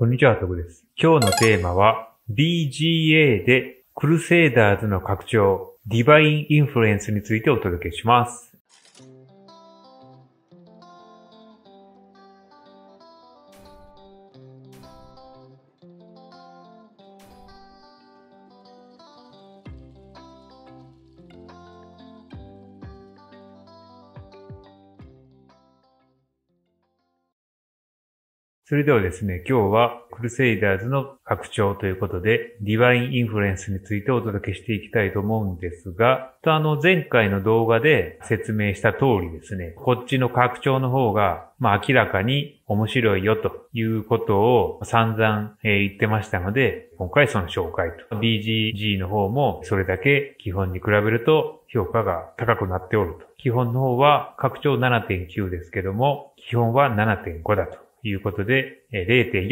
こんにちは、トグです。今日のテーマは BGA でクルセイダーズの拡張、ディバインインフルエンスについてお届けします。それではですね、今日はクルセイダーズの拡張ということで、ディバインインフルエンスについてお届けしていきたいと思うんですが、とあの前回の動画で説明した通りですね、こっちの拡張の方が、まあ明らかに面白いよということを散々言ってましたので、今回その紹介と。BGG の方もそれだけ基本に比べると評価が高くなっておると。基本の方は拡張7.9ですけども、基本は7.5だと。いうことで、0.4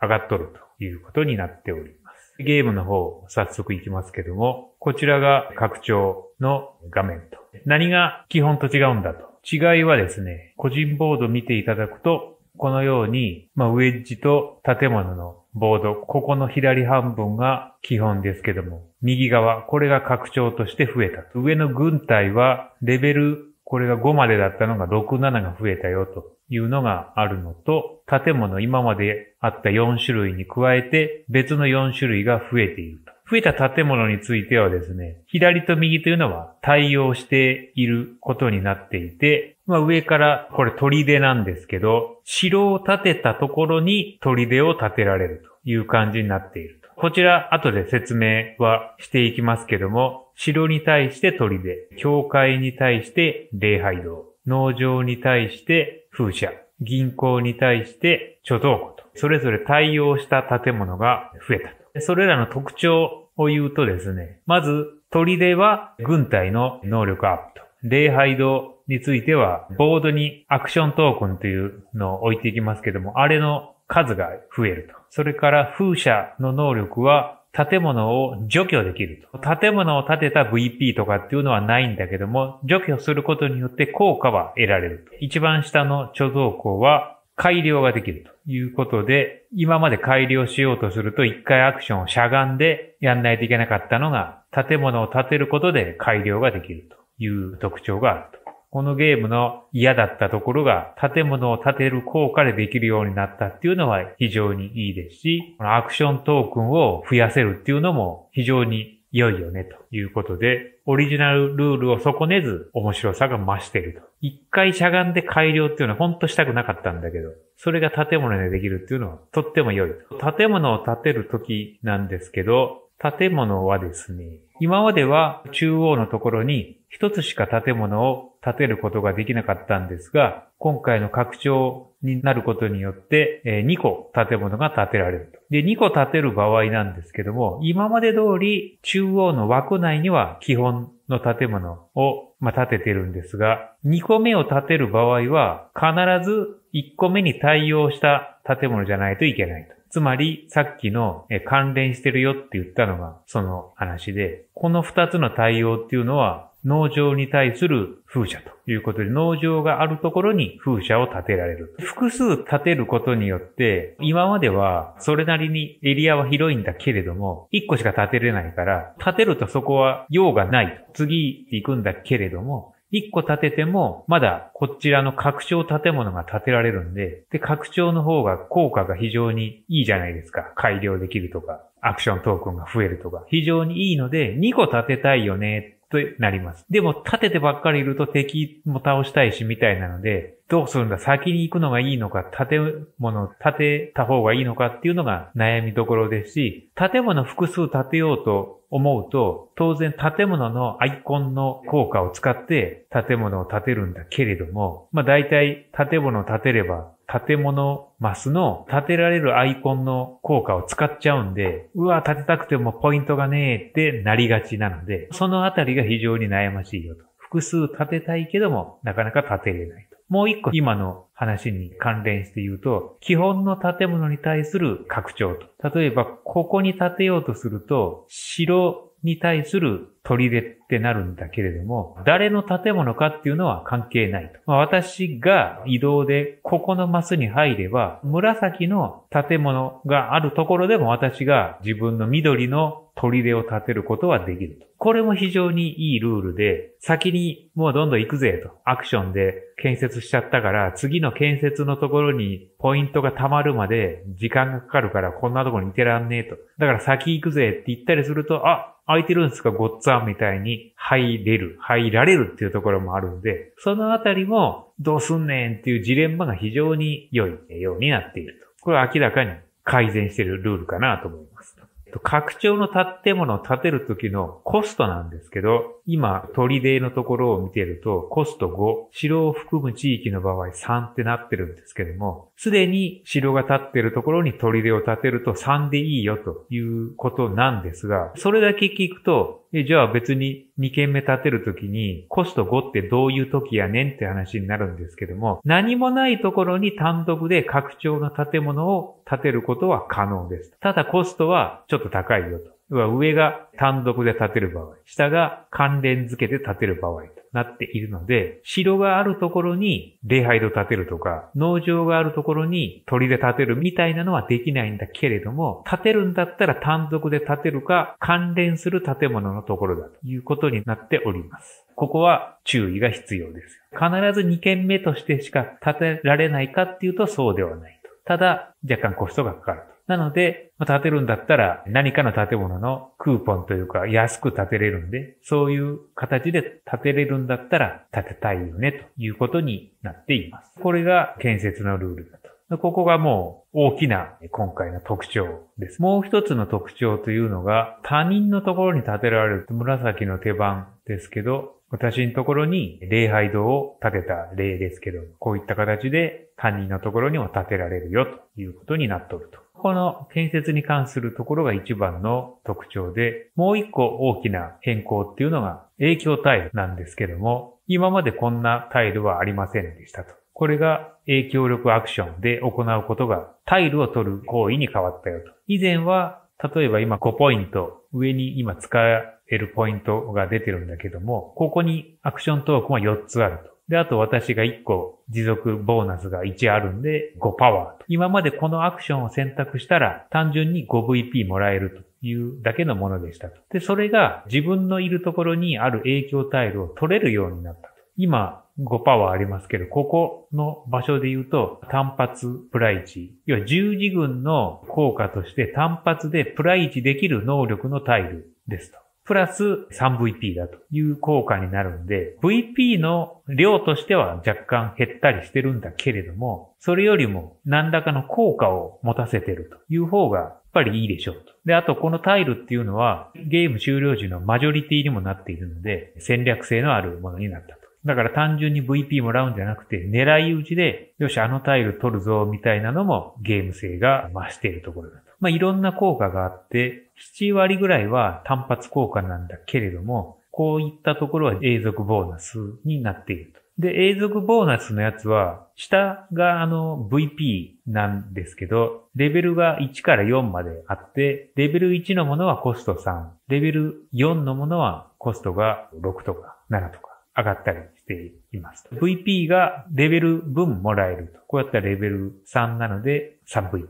上がっとるということになっております。ゲームの方、早速いきますけども、こちらが拡張の画面と。何が基本と違うんだと。違いはですね、個人ボード見ていただくと、このように、まあ、ウェッジと建物のボード、ここの左半分が基本ですけども、右側、これが拡張として増えた。上の軍隊はレベルこれが5までだったのが6、7が増えたよというのがあるのと、建物今まであった4種類に加えて別の4種類が増えていると。増えた建物についてはですね、左と右というのは対応していることになっていて、まあ、上から、これ砦なんですけど、城を建てたところに砦を建てられるという感じになっていると。こちら後で説明はしていきますけども、城に対して砦、教会に対して礼拝堂、農場に対して風車、銀行に対して貯蔵庫と、それぞれ対応した建物が増えたと。それらの特徴を言うとですね、まず、砦は軍隊の能力アップと、礼拝堂については、ボードにアクショントークンというのを置いていきますけども、あれの数が増えると。それから風車の能力は建物を除去できると。建物を建てた VP とかっていうのはないんだけども、除去することによって効果は得られると。一番下の貯蔵庫は改良ができるということで、今まで改良しようとすると一回アクションをしゃがんでやんないといけなかったのが、建物を建てることで改良ができるという特徴があると。このゲームの嫌だったところが建物を建てる効果でできるようになったっていうのは非常にいいですし、このアクショントークンを増やせるっていうのも非常に良いよねということで、オリジナルルールを損ねず面白さが増していると。一回しゃがんで改良っていうのはほんとしたくなかったんだけど、それが建物でできるっていうのはとっても良い。建物を建てる時なんですけど、建物はですね、今までは中央のところに一つしか建物を建てることができなかったんですが、今回の拡張になることによって、え2個建物が建てられると。で、2個建てる場合なんですけども、今まで通り中央の枠内には基本の建物を、ま建ててるんですが、2個目を建てる場合は必ず1個目に対応した建物じゃないといけないと。つまり、さっきの関連してるよって言ったのがその話で、この二つの対応っていうのは、農場に対する風車ということで、農場があるところに風車を建てられる。複数建てることによって、今まではそれなりにエリアは広いんだけれども、1個しか建てれないから、建てるとそこは用がない。次行くんだけれども、一個建てても、まだこちらの拡張建物が建てられるんで、で、拡張の方が効果が非常にいいじゃないですか。改良できるとか、アクショントークンが増えるとか、非常にいいので、二個建てたいよね、となります。でも、建ててばっかりいると敵も倒したいし、みたいなので、どうするんだ先に行くのがいいのか、建物を建てた方がいいのかっていうのが悩みどころですし、建物複数建てようと思うと、当然建物のアイコンの効果を使って建物を建てるんだけれども、まあ大体建物を建てれば建物マスの建てられるアイコンの効果を使っちゃうんで、うわ、建てたくてもポイントがねえってなりがちなので、そのあたりが非常に悩ましいよと。複数建てたいけども、なかなか建てれない。もう一個今の話に関連して言うと、基本の建物に対する拡張と。例えば、ここに建てようとすると、城に対する砦ってなるんだけれども、誰の建物かっていうのは関係ないと。まあ、私が移動でここのマスに入れば、紫の建物があるところでも私が自分の緑の砦を立てることはできると。これも非常にいいルールで、先にもうどんどん行くぜと、アクションで建設しちゃったから、次の建設のところにポイントが溜まるまで時間がかかるから、こんなとこにいてらんねえと。だから先行くぜって言ったりすると、あ、空いてるんですかごっつぁんみたいに入れる、入られるっていうところもあるんで、そのあたりもどうすんねんっていうジレンマが非常に良いようになっていると。これは明らかに改善しているルールかなと思います。拡張の建物を建てるときのコストなんですけど、今、取出のところを見てると、コスト5、城を含む地域の場合3ってなってるんですけども、すでに城が建ってるところに取出を建てると3でいいよということなんですが、それだけ聞くと、じゃあ別に2軒目建てるときにコスト5ってどういう時やねんって話になるんですけども、何もないところに単独で拡張の建物を建てることは可能です。ただコストはちょっと高いよと。は上が単独で建てる場合、下が関連付けて建てる場合となっているので、城があるところに礼拝堂建てるとか、農場があるところに鳥で建てるみたいなのはできないんだけれども、建てるんだったら単独で建てるか、関連する建物のところだということになっております。ここは注意が必要です。必ず2件目としてしか建てられないかっていうとそうではないと。ただ、若干コストがかかる。なので、建てるんだったら何かの建物のクーポンというか安く建てれるんで、そういう形で建てれるんだったら建てたいよねということになっています。これが建設のルールだと。ここがもう大きな今回の特徴です。もう一つの特徴というのが他人のところに建てられる紫の手番ですけど、私のところに礼拝堂を建てた例ですけど、こういった形で他人のところにも建てられるよということになっとると。この建設に関するところが一番の特徴で、もう一個大きな変更っていうのが影響タイルなんですけども、今までこんなタイルはありませんでしたと。これが影響力アクションで行うことがタイルを取る行為に変わったよと。以前は、例えば今5ポイント、上に今使えるポイントが出てるんだけども、ここにアクショントークンは4つあると。で、あと私が1個持続ボーナスが1あるんで5パワーと。今までこのアクションを選択したら単純に 5VP もらえるというだけのものでしたと。で、それが自分のいるところにある影響タイルを取れるようになったと。今、5パワーありますけど、ここの場所で言うと、単発プライチ。要は十字軍の効果として単発でプライチできる能力のタイルですと。プラス 3VP だという効果になるんで、VP の量としては若干減ったりしてるんだけれども、それよりも何らかの効果を持たせてるという方がやっぱりいいでしょうと。で、あとこのタイルっていうのはゲーム終了時のマジョリティにもなっているので戦略性のあるものになったと。だから単純に VP もらうんじゃなくて狙い撃ちで、よし、あのタイル取るぞみたいなのもゲーム性が増しているところだと。まあ、いろんな効果があって、7割ぐらいは単発効果なんだけれども、こういったところは永続ボーナスになっていると。で、永続ボーナスのやつは、下があの VP なんですけど、レベルが1から4まであって、レベル1のものはコスト3、レベル4のものはコストが6とか7とか。上がったりしています。VP がレベル分もらえると。こうやったらレベル3なので 3VP 入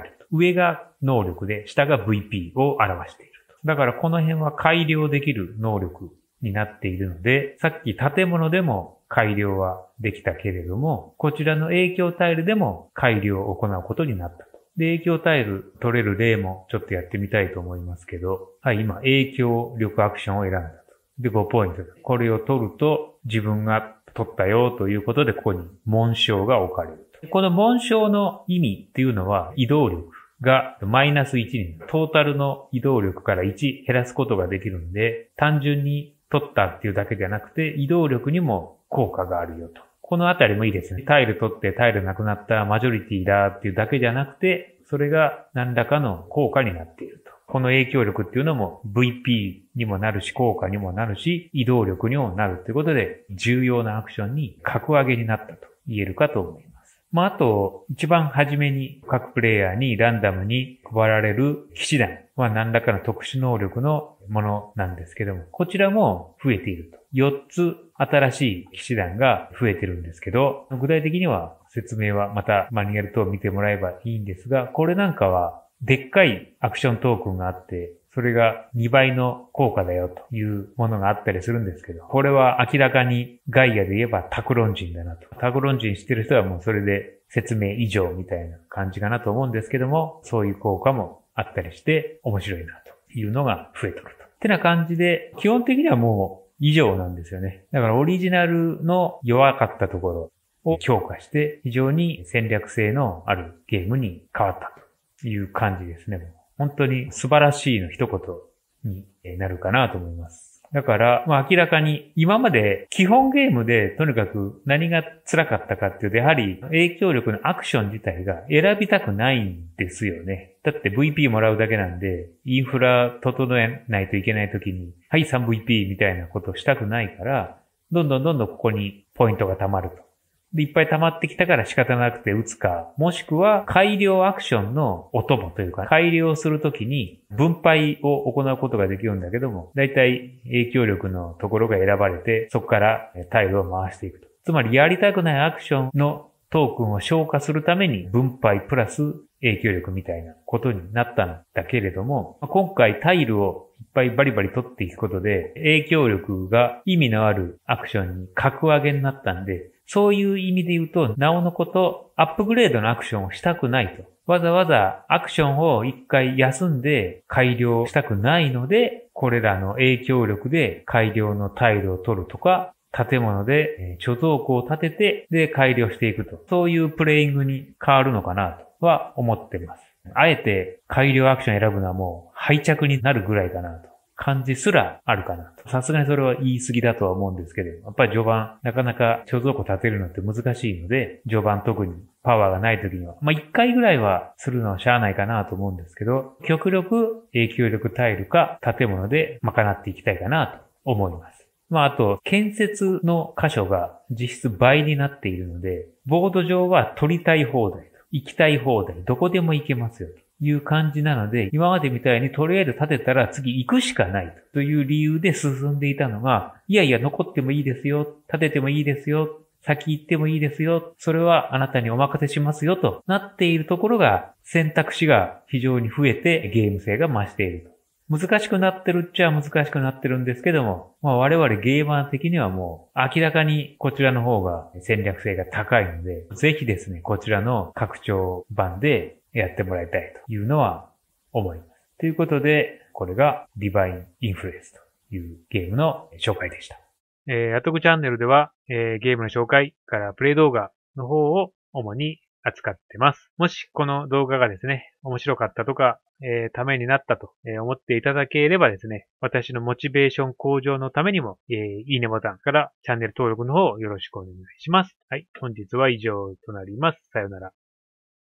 ると。上が能力で、下が VP を表していると。だからこの辺は改良できる能力になっているので、さっき建物でも改良はできたけれども、こちらの影響タイルでも改良を行うことになったと。で、影響タイル取れる例もちょっとやってみたいと思いますけど、はい、今、影響力アクションを選んだ。で、5ポイント。これを取ると、自分が取ったよということで、ここに紋章が置かれると。この紋章の意味っていうのは、移動力がマイナス1に、トータルの移動力から1減らすことができるんで、単純に取ったっていうだけじゃなくて、移動力にも効果があるよと。このあたりもいいですね。タイル取ってタイルなくなったマジョリティだっていうだけじゃなくて、それが何らかの効果になっているこの影響力っていうのも VP にもなるし、効果にもなるし、移動力にもなるということで、重要なアクションに格上げになったと言えるかと思います。まあ、あと、一番初めに各プレイヤーにランダムに配られる騎士団は何らかの特殊能力のものなんですけども、こちらも増えていると。4つ新しい騎士団が増えてるんですけど、具体的には説明はまたマニュアル等を見てもらえばいいんですが、これなんかはでっかいアクショントークンがあって、それが2倍の効果だよというものがあったりするんですけど、これは明らかにガイアで言えばタクロン人だなと。タクロン人してる人はもうそれで説明以上みたいな感じかなと思うんですけども、そういう効果もあったりして面白いなというのが増えてくると。ってな感じで、基本的にはもう以上なんですよね。だからオリジナルの弱かったところを強化して非常に戦略性のあるゲームに変わったと。いう感じですね。本当に素晴らしいの一言になるかなと思います。だから、まあ明らかに今まで基本ゲームでとにかく何が辛かったかっていうと、やはり影響力のアクション自体が選びたくないんですよね。だって VP もらうだけなんで、インフラ整えないといけない時に、はい 3VP みたいなことをしたくないから、どんどんどんどんここにポイントが貯まると。で、いっぱい溜まってきたから仕方なくて打つか、もしくは改良アクションのお供というか、改良するときに分配を行うことができるんだけども、だいたい影響力のところが選ばれて、そこからタイルを回していくと。つまり、やりたくないアクションのトークンを消化するために分配プラス影響力みたいなことになったんだけれども、今回タイルをいっぱいバリバリ取っていくことで、影響力が意味のあるアクションに格上げになったんで、そういう意味で言うと、なおのこと、アップグレードのアクションをしたくないと。わざわざアクションを一回休んで改良したくないので、これらの影響力で改良の態度を取るとか、建物で貯蔵庫を建てて、で改良していくと。そういうプレイングに変わるのかなとは思っています。あえて改良アクション選ぶのはもう廃着になるぐらいかなと感じすらあるかなと。さすがにそれは言い過ぎだとは思うんですけど、やっぱり序盤、なかなか貯蔵庫立てるのって難しいので、序盤特にパワーがない時には、まあ、一回ぐらいはするのはしゃあないかなと思うんですけど、極力影響力タイルか建物で賄っていきたいかなと思います。まあ、あと、建設の箇所が実質倍になっているので、ボード上は取りたい放題と、行きたい放題、どこでも行けますよと。いう感じなので、今までみたいにとりあえず立てたら次行くしかないという理由で進んでいたのが、いやいや残ってもいいですよ、立ててもいいですよ、先行ってもいいですよ、それはあなたにお任せしますよとなっているところが、選択肢が非常に増えてゲーム性が増していると。難しくなってるっちゃ難しくなってるんですけども、まあ、我々ゲーマー的にはもう明らかにこちらの方が戦略性が高いので、ぜひですね、こちらの拡張版でやってもらいたいというのは思います。ということで、これがディバインインフルエンスというゲームの紹介でした。えー、アトクチャンネルでは、えー、ゲームの紹介からプレイ動画の方を主に扱ってます。もしこの動画がですね、面白かったとか、えー、ためになったと、え思っていただければですね、私のモチベーション向上のためにも、えいいねボタンからチャンネル登録の方よろしくお願いします。はい、本日は以上となります。さよなら。